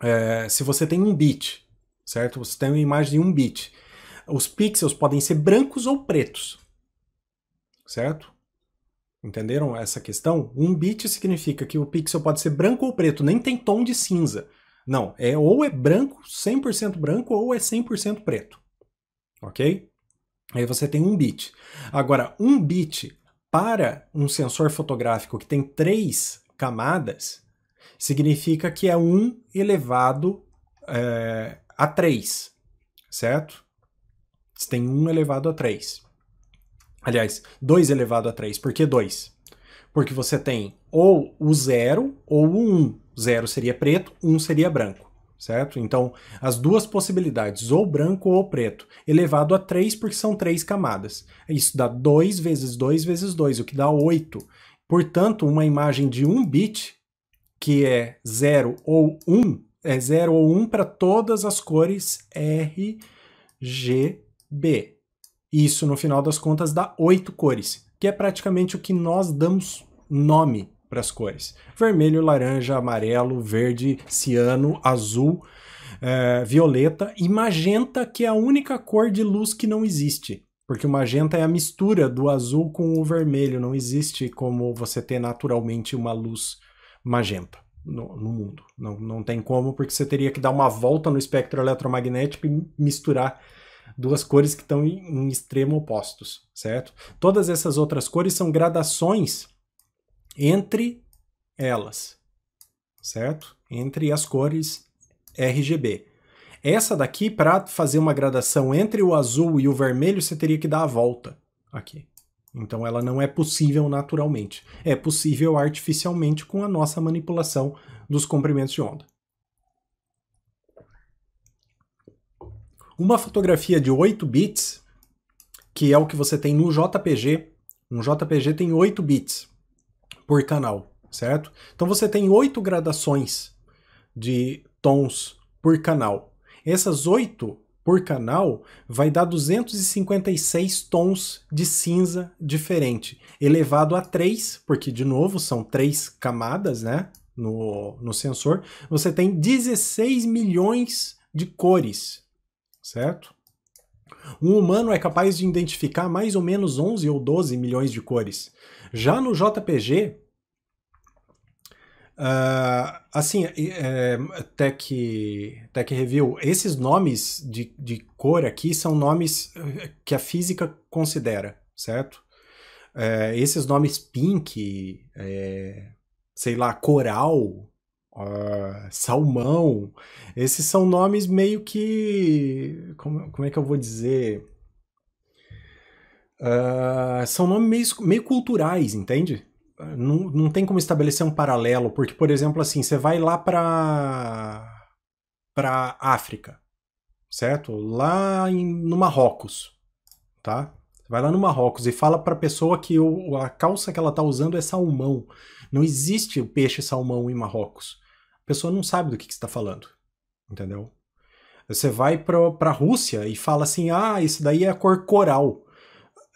é, se você tem um bit, certo? Você tem uma imagem de um bit. Os pixels podem ser brancos ou pretos, certo? Entenderam essa questão? Um bit significa que o pixel pode ser branco ou preto, nem tem tom de cinza. Não, é ou é branco, 100% branco, ou é 100% preto. Ok? Aí você tem um bit. Agora, um bit para um sensor fotográfico que tem três camadas, significa que é 1 elevado é, a 3, certo? Você tem 1 elevado a 3. Aliás, 2 elevado a 3. Por que 2? Porque você tem ou o 0 ou o 1. 0 seria preto, 1 seria branco, certo? Então, as duas possibilidades, ou branco ou preto, elevado a 3 porque são 3 camadas. Isso dá 2 vezes 2 vezes 2, o que dá 8. Portanto, uma imagem de 1 bit que é 0 ou 1, um, é 0 ou 1 um para todas as cores R G B Isso, no final das contas, dá oito cores, que é praticamente o que nós damos nome para as cores. Vermelho, laranja, amarelo, verde, ciano, azul, é, violeta e magenta, que é a única cor de luz que não existe. Porque o magenta é a mistura do azul com o vermelho, não existe como você ter naturalmente uma luz magenta no, no mundo. Não, não tem como, porque você teria que dar uma volta no espectro eletromagnético e misturar duas cores que estão em, em extremo opostos, certo? Todas essas outras cores são gradações entre elas, certo? Entre as cores RGB. Essa daqui, para fazer uma gradação entre o azul e o vermelho, você teria que dar a volta aqui, então ela não é possível naturalmente. É possível artificialmente com a nossa manipulação dos comprimentos de onda. Uma fotografia de 8 bits, que é o que você tem no JPG, um JPG tem 8 bits por canal, certo? Então você tem 8 gradações de tons por canal. Essas 8 por canal vai dar 256 tons de cinza diferente, elevado a 3, porque de novo são três camadas, né? No, no sensor, você tem 16 milhões de cores, certo? Um humano é capaz de identificar mais ou menos 11 ou 12 milhões de cores. Já no JPG, Uh, assim, é, tech, tech Review, esses nomes de, de cor aqui são nomes eh, que a física considera, certo? É, esses nomes pink, é, sei lá, coral, uh, salmão, esses são nomes meio que. Como, como é que eu vou dizer? Uh, são nomes meio, meio culturais, entende? não, não tem como estabelecer um paralelo, porque, por exemplo, assim, você vai lá para para África, certo? Lá em, no Marrocos, tá? Você vai lá no Marrocos e fala para a pessoa que o, a calça que ela tá usando é salmão. Não existe o peixe salmão em Marrocos. A pessoa não sabe do que, que está falando, entendeu? Você vai para a Rússia e fala assim, ah, isso daí é a cor coral.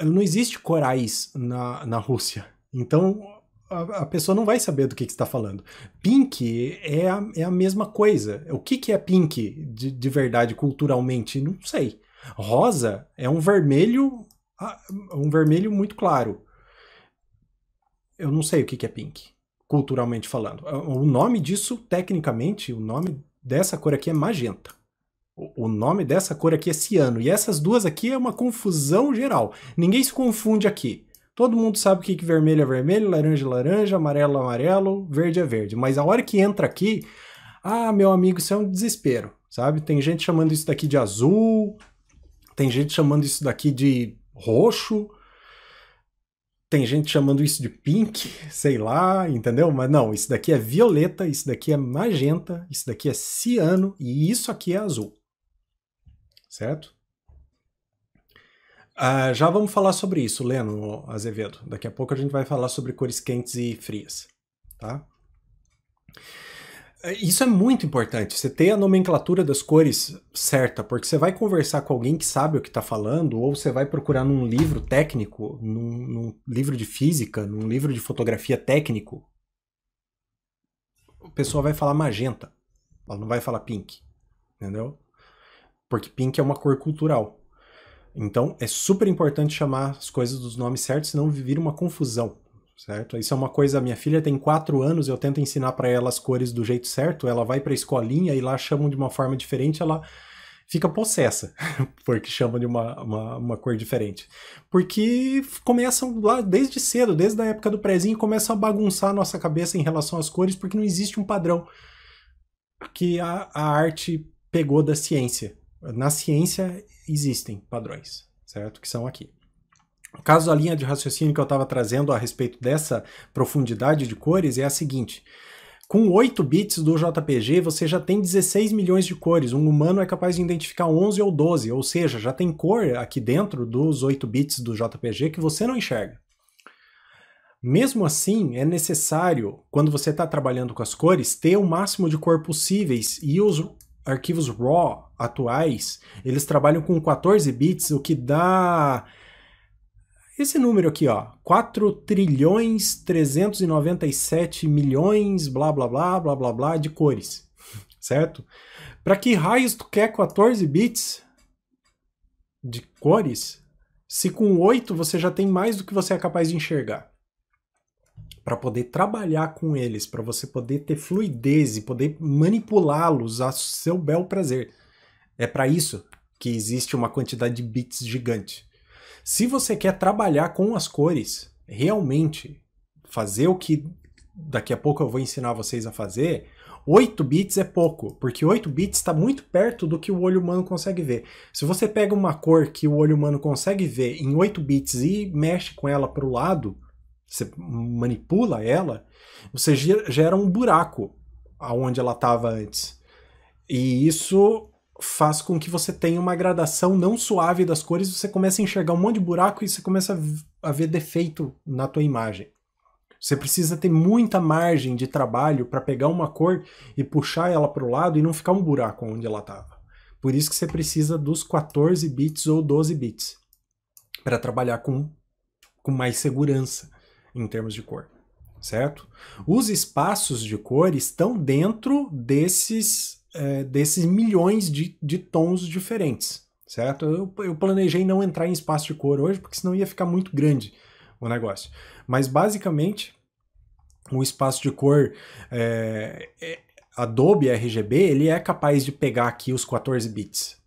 Não existe corais na, na Rússia, então, a, pessoa não vai saber do que, que está falando. Pink é a, é a mesma coisa. O que, que é pink de, de verdade, culturalmente? Não sei. Rosa é um vermelho, um vermelho muito claro. Eu não sei o que, que é pink, culturalmente falando. Ah, o nome disso, tecnicamente, o nome dessa cor aqui é magenta. O nome dessa cor aqui é ciano. E essas duas aqui é uma confusão geral. Ninguém se confunde aqui. Todo mundo sabe que, que vermelho é vermelho, laranja é laranja, amarelo é amarelo, verde é verde. Mas a hora que entra aqui, ah, meu amigo, isso é um desespero, sabe? Tem gente chamando isso daqui de azul, tem gente chamando isso daqui de roxo, tem gente chamando isso de pink, sei lá, entendeu? Mas não, isso daqui é violeta, isso daqui é magenta, isso daqui é ciano e isso aqui é azul. Certo? Uh, já vamos falar sobre isso, Leno Azevedo. Daqui a pouco a gente vai falar sobre cores quentes e frias, tá? É, isso é muito importante, você ter a nomenclatura das cores certa, porque você vai conversar com alguém que sabe o que está falando, ou você vai procurar num livro técnico, num, num, livro de física, num livro de fotografia técnico. A pessoa vai falar magenta, ela não vai falar pink, entendeu? Porque pink é uma cor cultural. Então é super importante chamar as coisas dos nomes certos, senão vira uma confusão, certo? Isso é uma coisa, minha filha tem quatro anos, eu tento ensinar para ela as cores do jeito certo, ela vai para a escolinha e lá chamam de uma forma diferente, ela fica possessa, porque chamam de uma, uma, uma, cor diferente. Porque começam lá desde cedo, desde a época do prezinho, começam a bagunçar a nossa cabeça em relação às cores, porque não existe um padrão que a, a arte pegou da ciência. Na ciência existem padrões, certo? Que são aqui. Caso a linha de raciocínio que eu estava trazendo a respeito dessa profundidade de cores é a seguinte. Com 8 bits do JPG, você já tem 16 milhões de cores. Um humano é capaz de identificar 11 ou 12, ou seja, já tem cor aqui dentro dos 8 bits do JPG que você não enxerga. Mesmo assim, é necessário, quando você está trabalhando com as cores, ter o máximo de cor possíveis e os arquivos RAW atuais, eles trabalham com 14 bits, o que dá esse número aqui, ó, 4 trilhões 397 milhões, blá blá blá, blá blá blá de cores, certo? Para que raios tu quer 14 bits de cores se com 8 você já tem mais do que você é capaz de enxergar? para poder trabalhar com eles, para você poder ter fluidez e poder manipulá-los a seu bel prazer. É para isso que existe uma quantidade de bits gigante. Se você quer trabalhar com as cores, realmente fazer o que daqui a pouco eu vou ensinar vocês a fazer, 8 bits é pouco, porque 8 bits está muito perto do que o olho humano consegue ver. Se você pega uma cor que o olho humano consegue ver em 8 bits e mexe com ela para o lado, você manipula ela, você gera um buraco aonde ela estava antes. E isso faz com que você tenha uma gradação não suave das cores, você começa a enxergar um monte de buraco e você começa a ver defeito na tua imagem. Você precisa ter muita margem de trabalho para pegar uma cor e puxar ela para o lado e não ficar um buraco onde ela estava. Por isso que você precisa dos 14 bits ou 12 bits para trabalhar com, com mais segurança em termos de cor, certo? Os espaços de cor estão dentro desses, é, desses milhões de, de tons diferentes, certo? Eu, eu planejei não entrar em espaço de cor hoje, porque senão ia ficar muito grande o negócio. Mas basicamente, o espaço de cor é, é, Adobe RGB ele é capaz de pegar aqui os 14 bits,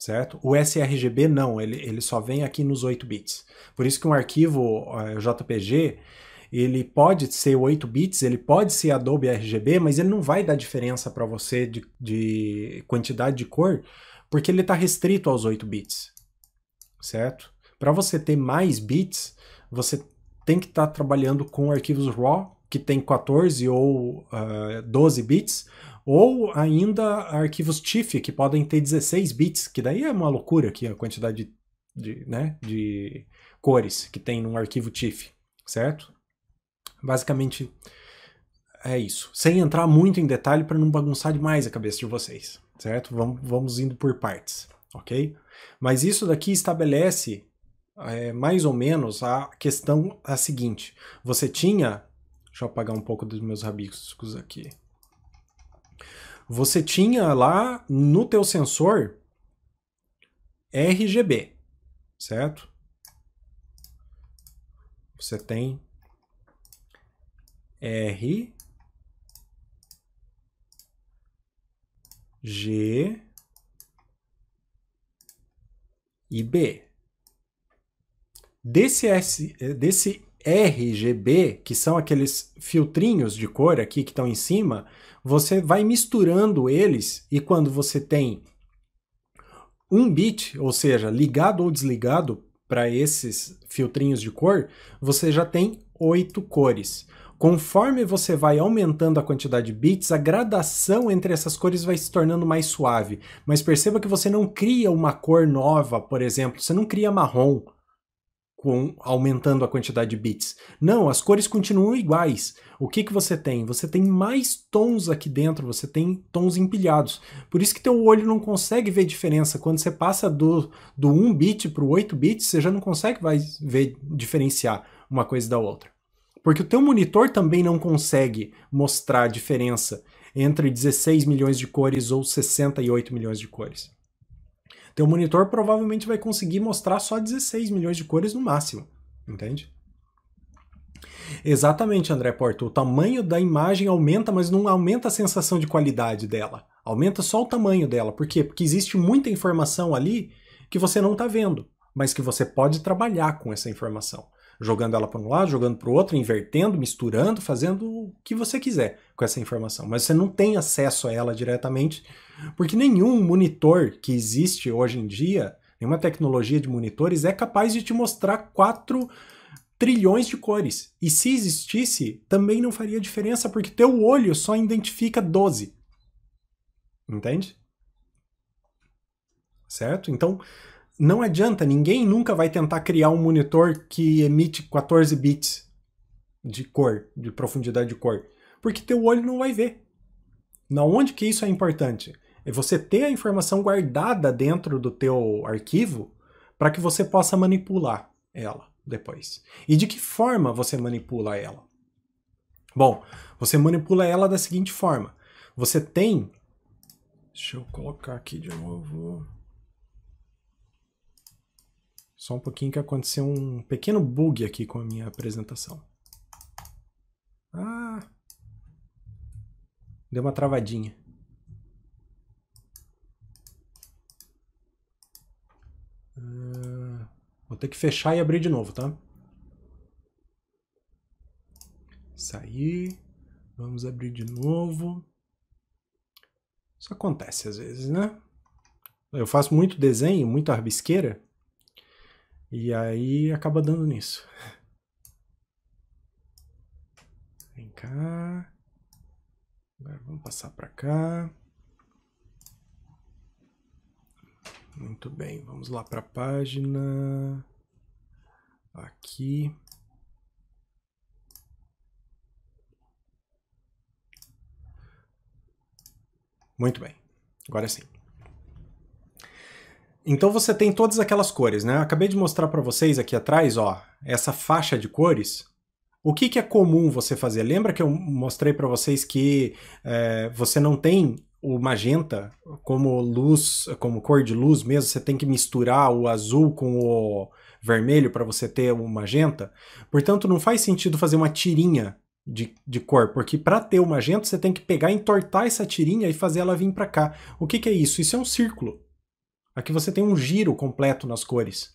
certo? O sRGB não, ele, ele só vem aqui nos 8 bits. Por isso que um arquivo uh, eh, JPG, ele pode ser 8 bits, ele pode ser Adobe RGB, mas ele não vai dar diferença para você de, de quantidade de cor, porque ele está restrito aos 8 bits, certo? Para você ter mais bits, você tem que estar tá trabalhando com arquivos RAW, que tem 14 ou uh, eh, 12 bits, ou ainda arquivos TIFF, que podem ter 16 bits, que daí é uma loucura aqui a quantidade de, de, né, de cores que tem num arquivo TIFF, certo? Basicamente é isso. Sem entrar muito em detalhe para não bagunçar demais a cabeça de vocês, certo? Vamos, vamos indo por partes, ok? Mas isso daqui estabelece é, mais ou menos a questão a seguinte. Você tinha... Deixa eu apagar um pouco dos meus rabiscos aqui você tinha lá no teu sensor RGB, certo? Você tem R G e B. Desse, S, eh, desse RGB, que são aqueles filtrinhos de cor aqui que estão em cima, você vai misturando eles e quando você tem um bit, ou seja, ligado ou desligado para esses filtrinhos de cor, você já tem oito cores. Conforme você vai aumentando a quantidade de bits, a gradação entre essas cores vai se tornando mais suave. Mas perceba que você não cria uma cor nova, por exemplo, você não cria marrom, com, aumentando a quantidade de bits. Não, as cores continuam iguais. O que, que você tem? Você tem mais tons aqui dentro, você tem tons empilhados. Por isso que teu olho não consegue ver diferença. Quando você passa do, do 1 bit para o 8 bit, você já não consegue mais ver, diferenciar uma coisa da outra. Porque o teu monitor também não consegue mostrar a diferença entre 16 milhões de cores ou 68 milhões de cores. Teu monitor provavelmente vai conseguir mostrar só 16 milhões de cores no máximo, entende? Exatamente, André Porto. O tamanho da imagem aumenta, mas não aumenta a sensação de qualidade dela. Aumenta só o tamanho dela. Por quê? Porque existe muita informação ali que você não está vendo, mas que você pode trabalhar com essa informação jogando ela para um lado, jogando para o outro, invertendo, misturando, fazendo o que você quiser com essa informação. Mas você não tem acesso a ela diretamente, porque nenhum monitor que existe hoje em dia, nenhuma tecnologia de monitores é capaz de te mostrar quatro trilhões de cores. E se existisse, também não faria diferença, porque teu olho só identifica 12. Entende? Certo? Então, não adianta, ninguém nunca vai tentar criar um monitor que emite 14 bits de cor, de profundidade de cor, porque teu olho não vai ver. Na onde que isso é importante? É você ter a informação guardada dentro do teu arquivo para que você possa manipular ela depois. E de que forma você manipula ela? Bom, você manipula ela da seguinte forma. Você tem... Deixa eu colocar aqui de novo... Só um pouquinho que aconteceu um pequeno bug aqui com a minha apresentação. Ah! Deu uma travadinha. Ah, vou ter que fechar e abrir de novo, tá? Sair. Vamos abrir de novo. Isso acontece às vezes, né? Eu faço muito desenho, muita rabisqueira. E aí acaba dando nisso. Vem cá. Agora vamos passar para cá. Muito bem, vamos lá para a página. Aqui. Muito bem, agora sim. Então você tem todas aquelas cores, né? Eu acabei de mostrar para vocês aqui atrás, ó, essa faixa de cores. O que, que é comum você fazer? Lembra que eu mostrei para vocês que é, você não tem o magenta como luz, como cor de luz mesmo, você tem que misturar o azul com o vermelho para você ter o magenta. Portanto, não faz sentido fazer uma tirinha de, de cor, porque para ter o magenta você tem que pegar, entortar essa tirinha e fazer ela vir para cá. O que, que é isso? Isso é um círculo. Aqui você tem um giro completo nas cores.